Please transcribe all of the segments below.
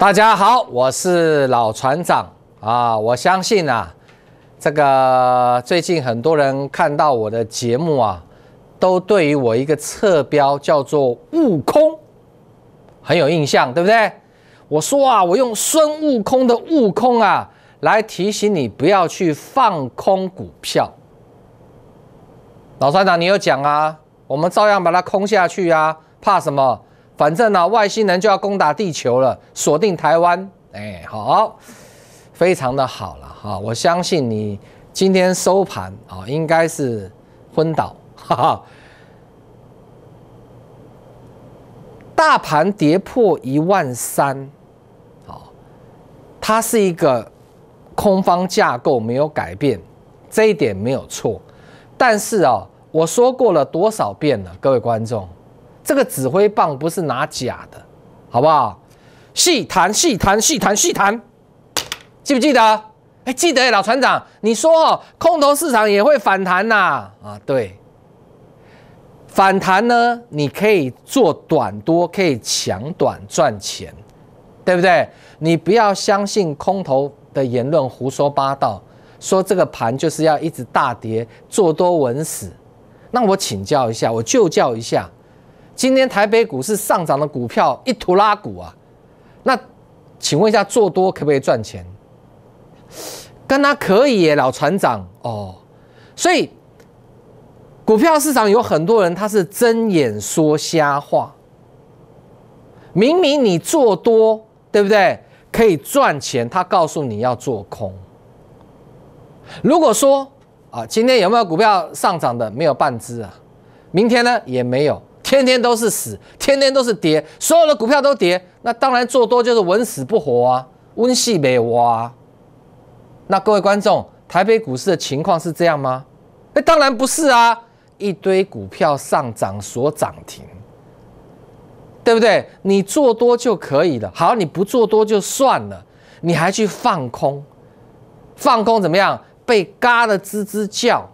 大家好，我是老船长啊！我相信啊，这个最近很多人看到我的节目啊，都对于我一个侧标叫做“悟空”很有印象，对不对？我说啊，我用孙悟空的“悟空”啊，来提醒你不要去放空股票。老船长，你有讲啊？我们照样把它空下去啊，怕什么？反正呢，外星人就要攻打地球了，锁定台湾。哎，好，非常的好了哈。我相信你今天收盘啊，应该是昏倒。哈哈，大盘跌破一万三，好，它是一个空方架构没有改变，这一点没有错。但是啊，我说过了多少遍了，各位观众。这个指挥棒不是拿假的，好不好？细谈细谈细谈细谈，记不记得？哎，记得老船长，你说哦，空头市场也会反弹呐？啊，对，反弹呢，你可以做短多，可以抢短赚钱，对不对？你不要相信空头的言论，胡说八道，说这个盘就是要一直大跌，做多稳死。那我请教一下，我就教一下。今天台北股市上涨的股票一拖拉股啊，那请问一下，做多可不可以赚钱？跟他可以耶，老船长哦。所以股票市场有很多人，他是睁眼说瞎话。明明你做多对不对？可以赚钱，他告诉你要做空。如果说啊，今天有没有股票上涨的？没有半只啊。明天呢，也没有。天天都是死，天天都是跌，所有的股票都跌，那当然做多就是稳死不活啊，温没被挖。那各位观众，台北股市的情况是这样吗？哎，当然不是啊，一堆股票上涨，所涨停，对不对？你做多就可以了，好，你不做多就算了，你还去放空，放空怎么样？被嘎的吱吱叫，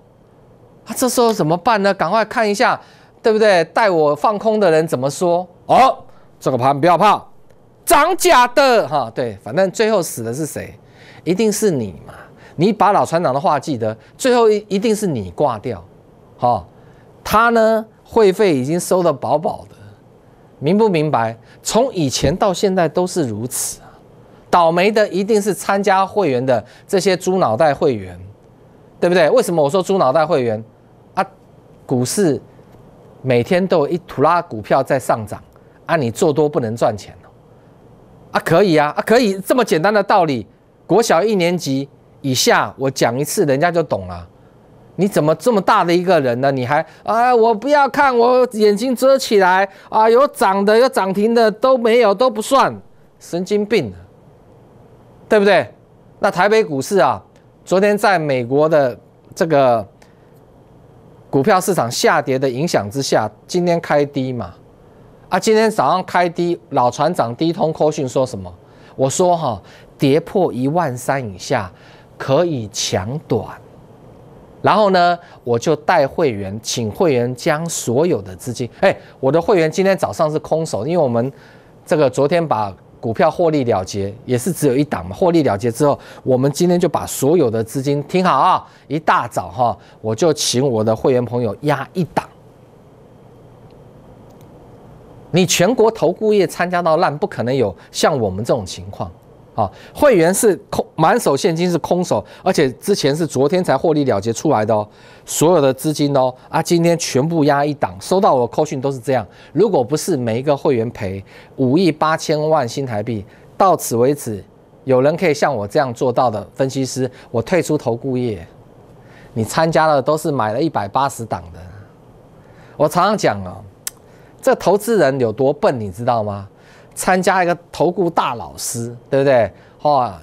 啊，这时候怎么办呢？赶快看一下。对不对？带我放空的人怎么说？哦，这个盘不要怕，涨假的哈。对，反正最后死的是谁，一定是你嘛。你把老船长的话记得，最后一一定是你挂掉。哈，他呢，会费已经收得饱饱的，明不明白？从以前到现在都是如此啊。倒霉的一定是参加会员的这些猪脑袋会员，对不对？为什么我说猪脑袋会员啊？股市。每天都有一土拉股票在上涨，啊，你做多不能赚钱了，啊，可以啊，啊，可以，这么简单的道理，国小一年级以下，我讲一次，人家就懂了。你怎么这么大的一个人呢？你还啊，我不要看，我眼睛遮起来啊，有涨的，有涨停的都没有，都不算，神经病，对不对？那台北股市啊，昨天在美国的这个。股票市场下跌的影响之下，今天开低嘛，啊，今天早上开低，老船长低通 call 讯说什么？我说哈，跌破一万三以下可以抢短，然后呢，我就带会员，请会员将所有的资金，哎，我的会员今天早上是空手，因为我们这个昨天把。股票获利了结也是只有一档嘛？获利了结之后，我们今天就把所有的资金听好啊！一大早哈，我就请我的会员朋友压一档。你全国投顾业参加到烂，不可能有像我们这种情况。啊，会员是空，满手现金是空手，而且之前是昨天才获利了结出来的哦，所有的资金哦啊，今天全部压一档，收到我扣 o 都是这样。如果不是每一个会员赔五亿八千万新台币，到此为止，有人可以像我这样做到的分析师，我退出投顾业。你参加的都是买了一百八十档的。我常常讲啊，这投资人有多笨，你知道吗？参加一个投顾大老师，对不对？哇，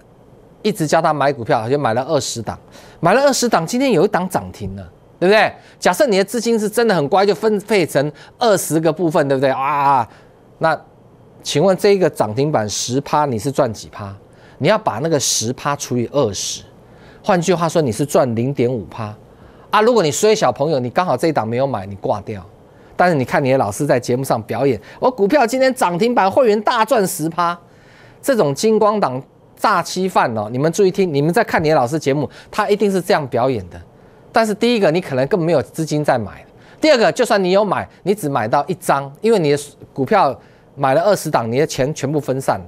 一直教他买股票，就买了二十档，买了二十档，今天有一档涨停了，对不对？假设你的资金是真的很乖，就分配成二十个部分，对不对？啊，那请问这一个涨停板十趴，你是赚几趴？你要把那个十趴除以二十，换句话说，你是赚零点五趴啊。如果你虽小朋友，你刚好这一档没有买，你挂掉。但是你看，你的老师在节目上表演，我股票今天涨停板，会员大赚十趴，这种金光党诈欺犯哦！你们注意听，你们在看你的老师节目，他一定是这样表演的。但是第一个，你可能根本没有资金在买；第二个，就算你有买，你只买到一张，因为你的股票买了二十档，你的钱全部分散了。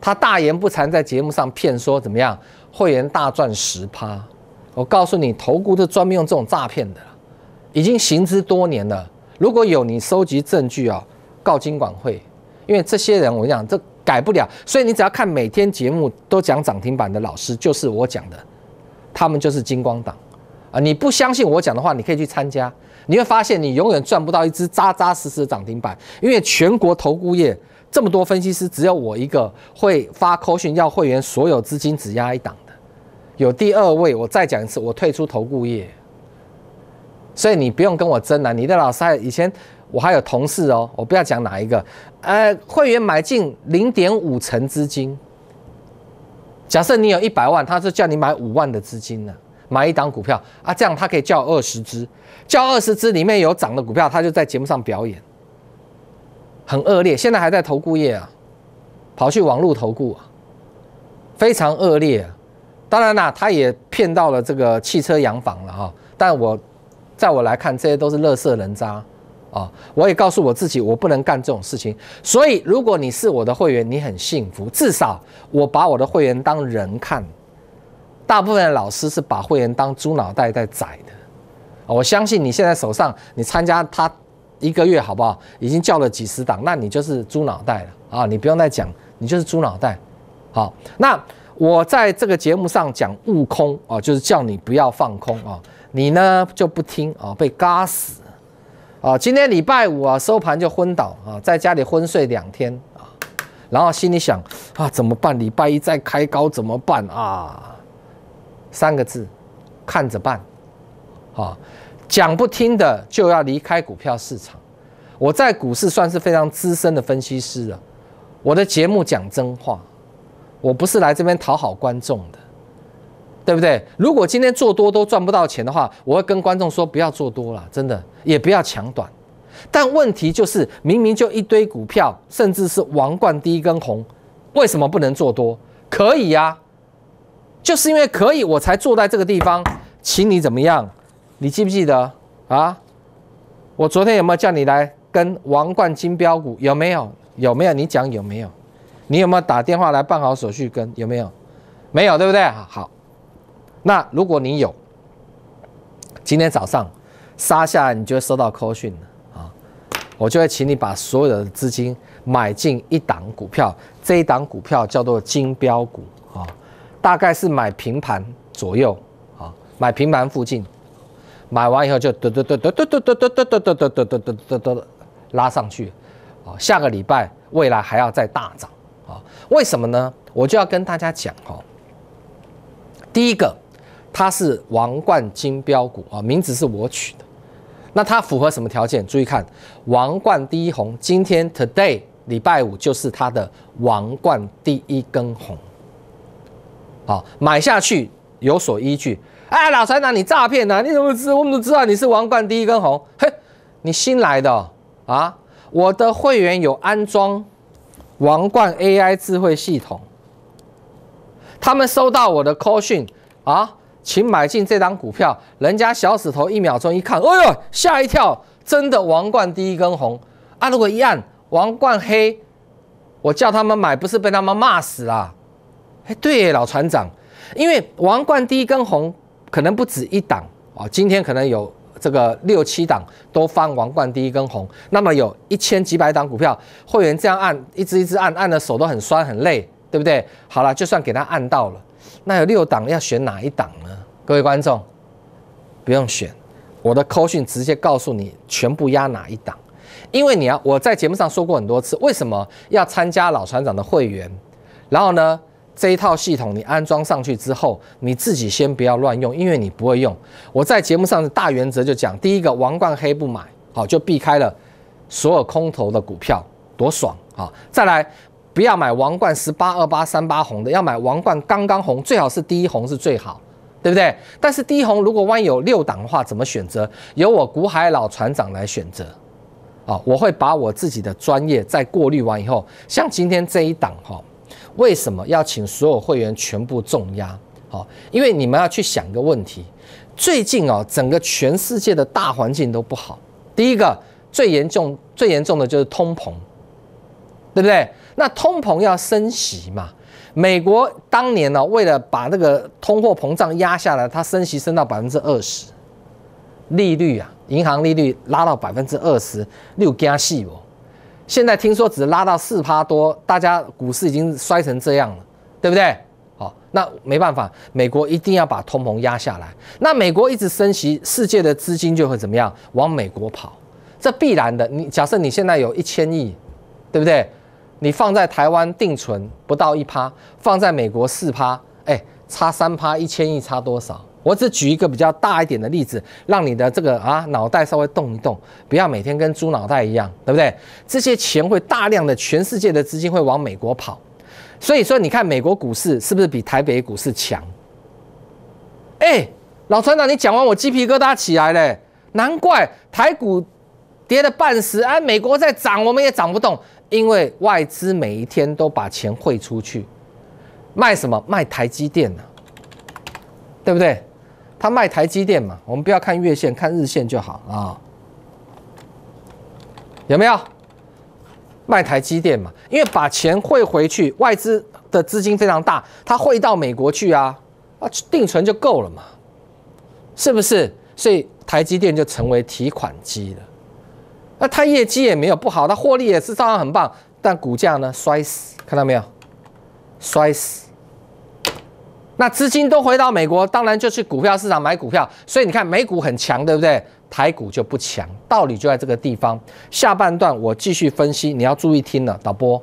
他大言不惭在节目上骗说怎么样，会员大赚十趴。我告诉你，投顾是专门用这种诈骗的，已经行之多年了。如果有你收集证据啊，告金管会，因为这些人我讲这改不了，所以你只要看每天节目都讲涨停板的老师就是我讲的，他们就是金光党啊！你不相信我讲的话，你可以去参加，你会发现你永远赚不到一只扎扎实实的涨停板，因为全国投顾业这么多分析师，只有我一个会发扣 u 要会员所有资金只压一档的，有第二位我再讲一次，我退出投顾业。所以你不用跟我争了，你的老师以前我还有同事哦，我不要讲哪一个，呃，会员买进零点五成资金，假设你有一百万，他是叫你买五万的资金呢，买一档股票啊，这样他可以叫二十支，叫二十支里面有涨的股票，他就在节目上表演，很恶劣，现在还在投顾业啊，跑去网络投顾啊，非常恶劣，当然啦，他也骗到了这个汽车洋房了哈，但我。在我来看，这些都是垃圾人渣，啊！我也告诉我自己，我不能干这种事情。所以，如果你是我的会员，你很幸福，至少我把我的会员当人看。大部分的老师是把会员当猪脑袋在宰的。我相信你现在手上，你参加他一个月好不好？已经叫了几十档，那你就是猪脑袋了啊！你不用再讲，你就是猪脑袋。好，那我在这个节目上讲悟空啊，就是叫你不要放空啊。你呢就不听啊，被嘎死啊！今天礼拜五啊，收盘就昏倒啊，在家里昏睡两天啊，然后心里想啊，怎么办？礼拜一再开高怎么办啊？三个字，看着办啊！讲不听的就要离开股票市场。我在股市算是非常资深的分析师了，我的节目讲真话，我不是来这边讨好观众的。对不对？如果今天做多都赚不到钱的话，我会跟观众说不要做多了，真的也不要抢短。但问题就是，明明就一堆股票，甚至是王冠第一根红，为什么不能做多？可以呀，就是因为可以，我才坐在这个地方，请你怎么样？你记不记得啊？我昨天有没有叫你来跟王冠金标股？有没有？有没有？你讲有没有？你有没有打电话来办好手续跟？有没有？没有，对不对？好。那如果你有，今天早上杀下来，你就会收到 call 讯了啊，我就会请你把所有的资金买进一档股票，这一档股票叫做金标股啊，大概是买平盘左右啊，买平盘附近，买完以后就嘟嘟嘟嘟嘟嘟嘟嘟嘟嘟嘟嘟嘟嘟嘟拉上去啊，下个礼拜未来还要再大涨啊？为什么呢？我就要跟大家讲哦，第一个。它是王冠金标股啊，名字是我取的。那它符合什么条件？注意看，王冠第一红，今天 today 礼拜五就是它的王冠第一根红。好，买下去有所依据。哎，老陈，那你诈骗呐？你怎么知？我们都知道你是王冠第一根红。嘿，你新来的啊？我的会员有安装王冠 AI 智慧系统，他们收到我的 call 讯啊。请买进这张股票，人家小指头一秒钟一看，哎呦吓一跳，真的王冠第一根红啊！如果一按王冠黑，我叫他们买，不是被他们骂死啦？哎，对老船长，因为王冠第一根红可能不止一档啊，今天可能有这个六七档都翻王冠第一根红，那么有一千几百档股票，会员这样按一只一只按，按的手都很酸很累，对不对？好了，就算给他按到了。那有六档，要选哪一档呢？各位观众，不用选，我的扣讯直接告诉你全部压哪一档。因为你要，我在节目上说过很多次，为什么要参加老船长的会员？然后呢，这一套系统你安装上去之后，你自己先不要乱用，因为你不会用。我在节目上的大原则就讲，第一个王冠黑不买，好就避开了所有空头的股票，多爽啊！再来。不要买王冠十八二八三八红的，要买王冠刚刚红，最好是第一红是最好，对不对？但是第一红如果万一有六档的话，怎么选择？由我古海老船长来选择。啊，我会把我自己的专业再过滤完以后，像今天这一档哈，为什么要请所有会员全部重压？好，因为你们要去想一个问题，最近哦，整个全世界的大环境都不好。第一个最严重最严重的就是通膨。对不对？那通膨要升息嘛？美国当年呢，为了把那个通货膨胀压下来，它升息升到百分之二十，利率啊，银行利率拉到百分之二十六加息哦。现在听说只拉到四趴多，大家股市已经摔成这样了，对不对？好，那没办法，美国一定要把通膨压下来。那美国一直升息，世界的资金就会怎么样？往美国跑，这必然的。你假设你现在有一千亿，对不对？你放在台湾定存不到一趴，放在美国四趴，哎，差三趴，一千亿差多少？我只举一个比较大一点的例子，让你的这个啊脑袋稍微动一动，不要每天跟猪脑袋一样，对不对？这些钱会大量的，全世界的资金会往美国跑，所以说你看美国股市是不是比台北股市强？哎，老船长，你讲完我鸡皮疙瘩起来了，难怪台股。跌了半死，哎，美国在涨，我们也涨不动，因为外资每一天都把钱汇出去，卖什么？卖台积电呢？对不对？他卖台积电嘛，我们不要看月线，看日线就好啊。有没有卖台积电嘛？因为把钱汇回去，外资的资金非常大，他汇到美国去啊，啊，定存就够了嘛，是不是？所以台积电就成为提款机了。那它业绩也没有不好，它获利也是照样很棒，但股价呢摔死，看到没有？摔死。那资金都回到美国，当然就去股票市场买股票，所以你看美股很强，对不对？台股就不强，道理就在这个地方。下半段我继续分析，你要注意听了，导播。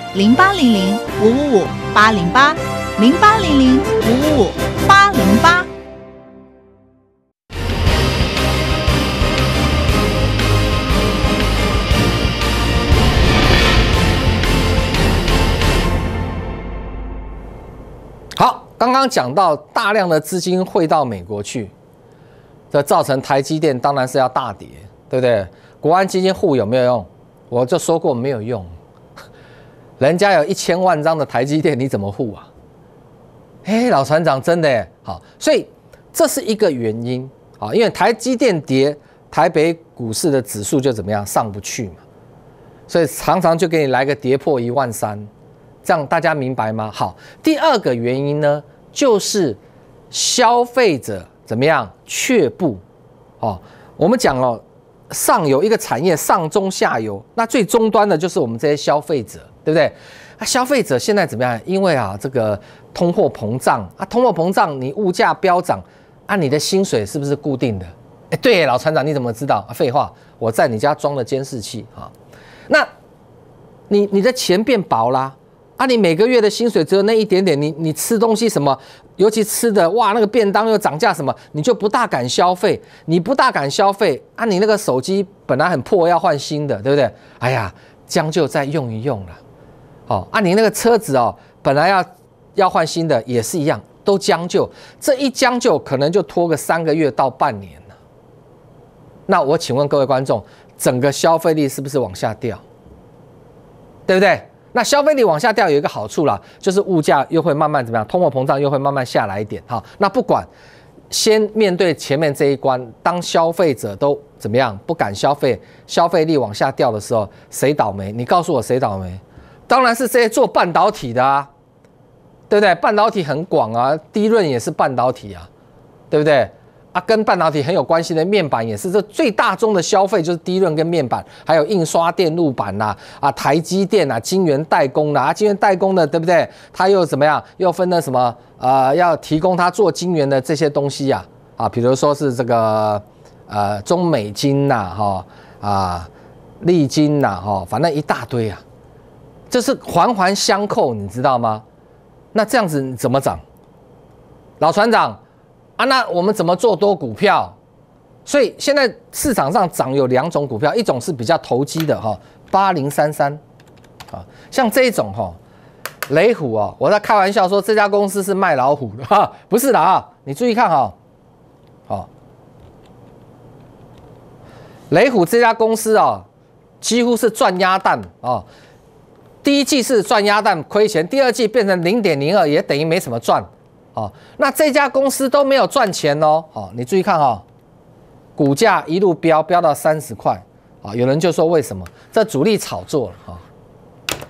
零八零零五五五八零八零八零零五五五八零八。好，刚刚讲到大量的资金汇到美国去，这造成台积电当然是要大跌，对不对？国安基金户有没有用？我就说过没有用。人家有一千万张的台积电，你怎么护啊？哎，老船长，真的好，所以这是一个原因啊，因为台积电跌，台北股市的指数就怎么样上不去嘛，所以常常就给你来个跌破一万三，这样大家明白吗？好，第二个原因呢，就是消费者怎么样却步哦，我们讲了上游一个产业上中下游，那最终端的就是我们这些消费者。对不对？啊，消费者现在怎么样？因为啊，这个通货膨胀啊，通货膨胀，你物价飙涨啊，你的薪水是不是固定的？哎，对，老船长，你怎么知道？啊、废话，我在你家装了监视器啊。那，你你的钱变薄啦啊，你每个月的薪水只有那一点点，你你吃东西什么，尤其吃的哇，那个便当又涨价什么，你就不大敢消费，你不大敢消费啊，你那个手机本来很破，要换新的，对不对？哎呀，将就再用一用了。哦啊，你那个车子哦，本来要要换新的，也是一样，都将就这一将就，可能就拖个三个月到半年那我请问各位观众，整个消费力是不是往下掉？对不对？那消费力往下掉有一个好处啦，就是物价又会慢慢怎么样，通货膨胀又会慢慢下来一点哈。那不管先面对前面这一关，当消费者都怎么样不敢消费，消费力往下掉的时候，谁倒霉？你告诉我谁倒霉？当然是这些做半导体的啊，对不对？半导体很广啊，低润也是半导体啊，对不对？啊，跟半导体很有关系的面板也是，这最大宗的消费就是低润跟面板，还有印刷电路板呐，啊，台积电呐，晶圆代工呐，啊，晶圆代工的，对不对？它又怎么样？又分了什么？呃，要提供它做晶圆的这些东西呀，啊，比如说是这个呃，中美晶呐，哈，啊，利晶呐，哈，反正一大堆啊。这是环环相扣，你知道吗？那这样子怎么涨？老船长啊，那我们怎么做多股票？所以现在市场上涨有两种股票，一种是比较投机的哈，八零三三啊，像这一种哈，雷虎啊，我在开玩笑说这家公司是卖老虎的哈，不是的啊，你注意看哈，好，雷虎这家公司啊，几乎是赚鸭蛋啊。第一季是赚鸭蛋亏钱，第二季变成零点零二，也等于没什么赚，哦，那这家公司都没有赚钱哦，哦，你注意看哦，股价一路飙飙到三十块，啊，有人就说为什么这主力炒作了哦，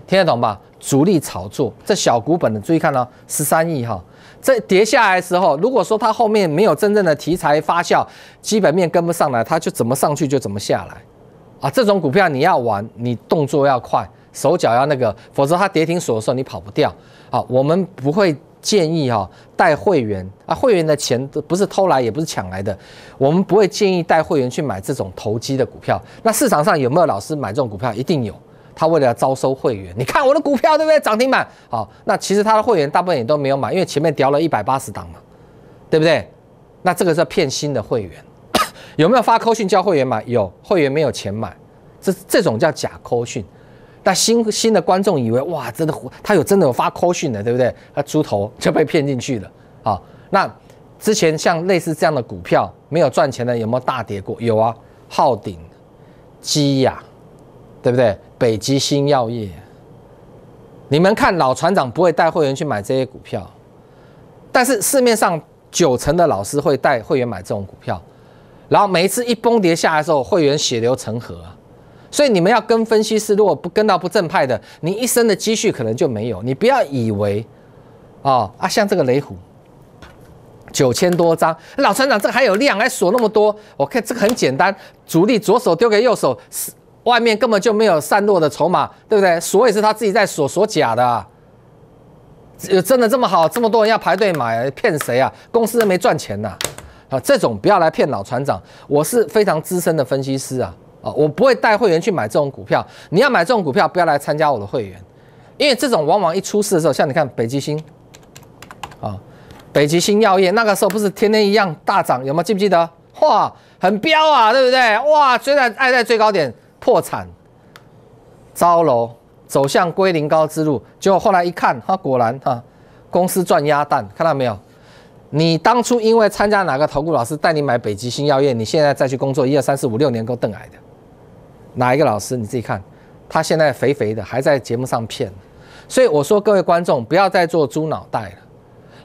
听得懂吧？主力炒作，这小股本的注意看哦，十三亿哈，这跌下来的时候，如果说它后面没有真正的题材发酵，基本面跟不上来，它就怎么上去就怎么下来，啊，这种股票你要玩，你动作要快。手脚要那个，否则他跌停锁的时候你跑不掉。好，我们不会建议哈带会员啊，会员的钱都不是偷来，也不是抢来的。我们不会建议带会员去买这种投机的股票。那市场上有没有老师买这种股票？一定有，他为了招收会员，你看我的股票对不对？涨停板。好，那其实他的会员大部分也都没有买，因为前面掉了一百八十档嘛，对不对？那这个是骗新的会员。有没有发扣讯叫会员买？有，会员没有钱买，这这种叫假扣讯。但新新的观众以为哇，真的他有真的有发 c o 的，对不对？他猪头 就被骗进去了啊。那之前像类似这样的股票没有赚钱的，有没有大跌过？有啊，浩鼎、基亚，对不对？北极星药业。你们看老船长不会带会员去买这些股票，但是市面上九成的老师会带会员买这种股票，然后每一次一崩跌下来的时候，会员血流成河啊。所以你们要跟分析师，如果不跟到不正派的，你一生的积蓄可能就没有。你不要以为，哦啊，像这个雷虎，九千多张，老船长这个还有量，还锁那么多。我看这个很简单，主力左手丢给右手，外面根本就没有散落的筹码，对不对？锁也是他自己在锁锁假的，有真的这么好？这么多人要排队买，骗谁啊？公司都没赚钱呐，啊，这种不要来骗老船长，我是非常资深的分析师啊。啊，我不会带会员去买这种股票。你要买这种股票，不要来参加我的会员，因为这种往往一出事的时候，像你看北极星，啊，北极星药业那个时候不是天天一样大涨，有没有记不记得？哇，很彪啊，对不对？哇，追在爱在最高点破产，糟楼走向归零高之路，结果后来一看，哈，果然哈，公司赚鸭蛋，看到没有？你当初因为参加哪个投顾老师带你买北极星药业，你现在再去工作，一二三四五六年够邓癌的。哪一个老师你自己看，他现在肥肥的还在节目上骗，所以我说各位观众不要再做猪脑袋了。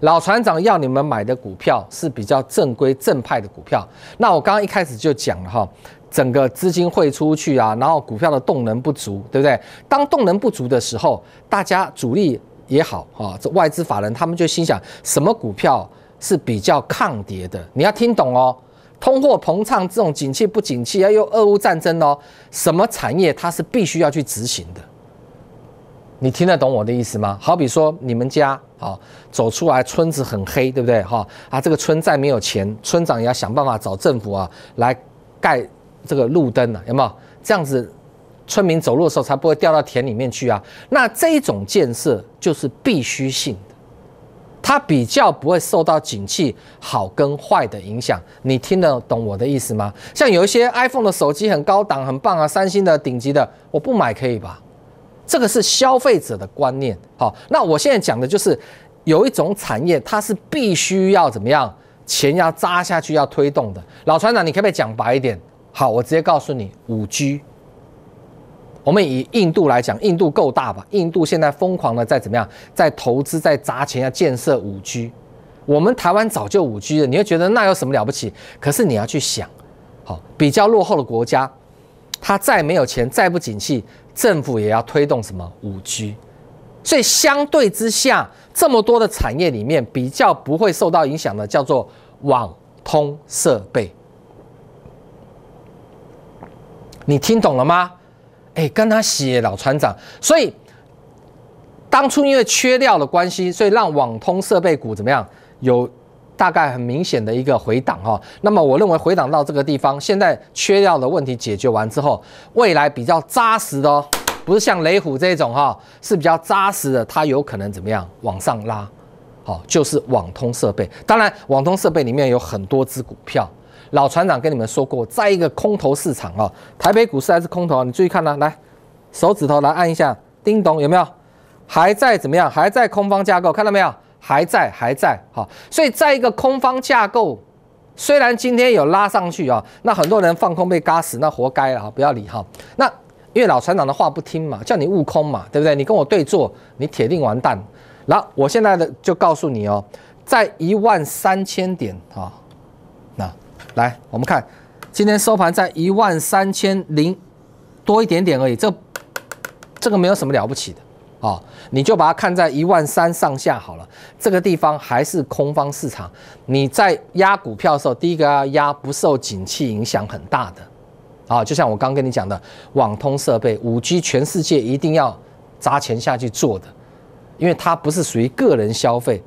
老船长要你们买的股票是比较正规正派的股票。那我刚刚一开始就讲了哈，整个资金汇出去啊，然后股票的动能不足，对不对？当动能不足的时候，大家主力也好啊，这外资法人他们就心想什么股票是比较抗跌的？你要听懂哦。通货膨胀这种景气不景气，哎，又俄乌战争哦，什么产业它是必须要去执行的？你听得懂我的意思吗？好比说你们家啊，走出来村子很黑，对不对？哈啊，这个村再没有钱，村长也要想办法找政府啊来盖这个路灯了，有没有？这样子，村民走路的时候才不会掉到田里面去啊。那这种建设就是必须性。它比较不会受到景气好跟坏的影响，你听得懂我的意思吗？像有一些 iPhone 的手机很高档、很棒啊，三星的顶级的，我不买可以吧？这个是消费者的观念。好，那我现在讲的就是有一种产业，它是必须要怎么样，钱要扎下去，要推动的。老船长，你可不可以讲白一点？好，我直接告诉你，五 G。我们以印度来讲，印度够大吧？印度现在疯狂的在怎么样，在投资，在砸钱要建设五 G。我们台湾早就五 G 了，你会觉得那有什么了不起？可是你要去想，好，比较落后的国家，它再没有钱，再不景气，政府也要推动什么五 G。所以相对之下，这么多的产业里面，比较不会受到影响的，叫做网通设备。你听懂了吗？哎，跟他写老船长，所以当初因为缺料的关系，所以让网通设备股怎么样有大概很明显的一个回档哈。那么我认为回档到这个地方，现在缺料的问题解决完之后，未来比较扎实的，哦，不是像雷虎这种哈，是比较扎实的，它有可能怎么样往上拉，好，就是网通设备。当然，网通设备里面有很多只股票。老船长跟你们说过，在一个空头市场啊，台北股市还是空头你注意看啊，来，手指头来按一下，叮咚，有没有？还在怎么样？还在空方架构，看到没有？还在，还在，好。所以，在一个空方架构，虽然今天有拉上去啊，那很多人放空被嘎死，那活该啊，不要理哈。那因为老船长的话不听嘛，叫你悟空嘛，对不对？你跟我对坐，你铁定完蛋。然后我现在的就告诉你哦，在一万三千点啊，那。来，我们看今天收盘在一万三千零多一点点而已，这这个没有什么了不起的啊，你就把它看在一万三上下好了。这个地方还是空方市场，你在压股票的时候，第一个要压不受景气影响很大的啊，就像我刚跟你讲的，网通设备、五 G，全世界一定要砸钱下去做的，因为它不是属于个人消费。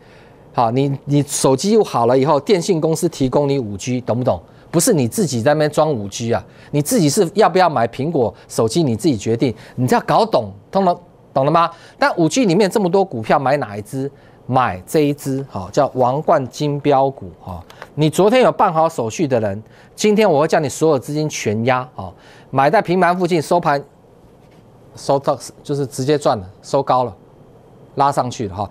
好，你你手机又好了以后，电信公司提供你五 G，懂不懂？不是你自己在那边装五 G 啊，你自己是要不要买苹果手机，你自己决定。你只要搞懂，懂了，懂了吗？但五 G 里面这么多股票，买哪一支？买这一支，好，叫王冠金标股，哈。你昨天有办好手续的人，今天我会叫你所有资金全压，啊，买在平盘附近，收盘收到就是直接赚了，收高了，拉上去了，哈。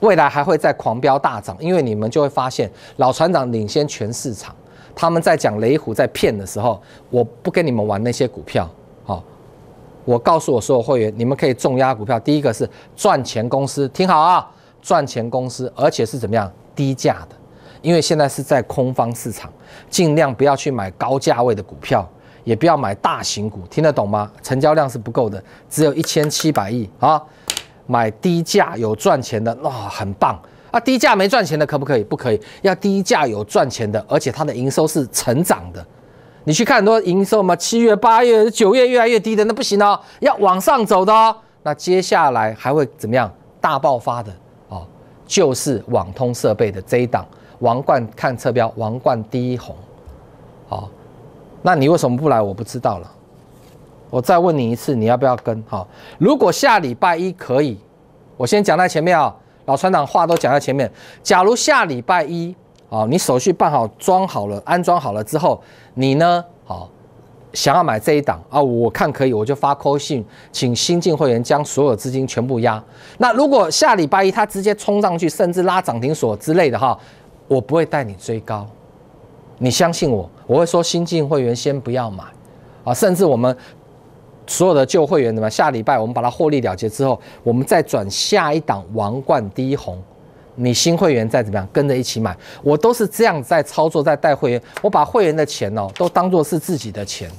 未来还会再狂飙大涨，因为你们就会发现老船长领先全市场。他们在讲雷虎在骗的时候，我不跟你们玩那些股票，好，我告诉我所有会员，你们可以重压股票。第一个是赚钱公司，听好啊，赚钱公司，而且是怎么样低价的，因为现在是在空方市场，尽量不要去买高价位的股票，也不要买大型股，听得懂吗？成交量是不够的，只有一千七百亿啊。买低价有赚钱的，哇，很棒啊！低价没赚钱的可不可以？不可以，要低价有赚钱的，而且它的营收是成长的。你去看很多营收嘛，七月、八月、九月越来越低的，那不行哦，要往上走的哦。那接下来还会怎么样？大爆发的哦，就是网通设备的一档王冠看车标王冠第一红，哦，那你为什么不来？我不知道了。我再问你一次，你要不要跟？好，如果下礼拜一可以，我先讲在前面啊，老船长话都讲在前面。假如下礼拜一啊，你手续办好、装好了、安装好了之后，你呢，好想要买这一档啊？我看可以，我就发 call 信，请新进会员将所有资金全部压。那如果下礼拜一他直接冲上去，甚至拉涨停锁之类的哈，我不会带你追高，你相信我，我会说新进会员先不要买啊，甚至我们。所有的旧会员怎么？下礼拜我们把它获利了结之后，我们再转下一档王冠低红，你新会员再怎么样跟着一起买，我都是这样在操作，在带会员，我把会员的钱哦，都当做是自己的钱。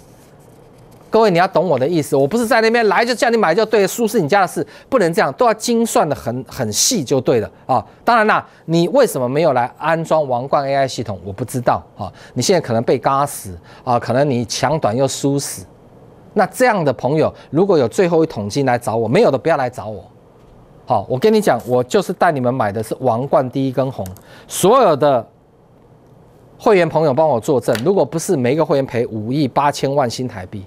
各位你要懂我的意思，我不是在那边来就叫你买就对，输是你家的事，不能这样，都要精算的很很细就对了啊。当然啦，你为什么没有来安装王冠 AI 系统？我不知道啊。你现在可能被嘎死啊，可能你抢短又输死。那这样的朋友，如果有最后一桶金来找我，没有的不要来找我。好，我跟你讲，我就是带你们买的是王冠第一根红，所有的会员朋友帮我作证，如果不是每一个会员赔五亿八千万新台币，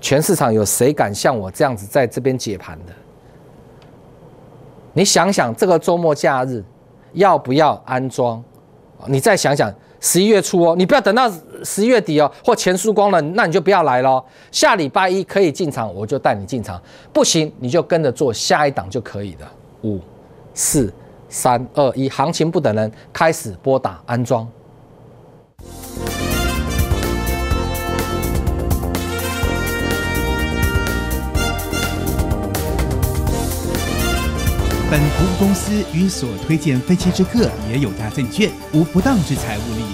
全市场有谁敢像我这样子在这边解盘的？你想想这个周末假日要不要安装？你再想想。十一月初哦，你不要等到十一月底哦，或钱输光了，那你就不要来了。下礼拜一可以进场，我就带你进场。不行，你就跟着做下一档就可以了。五、四、三、二、一，行情不等人，开始拨打安装。本服务公司与所推荐分期之客也有大证券，无不当之财务。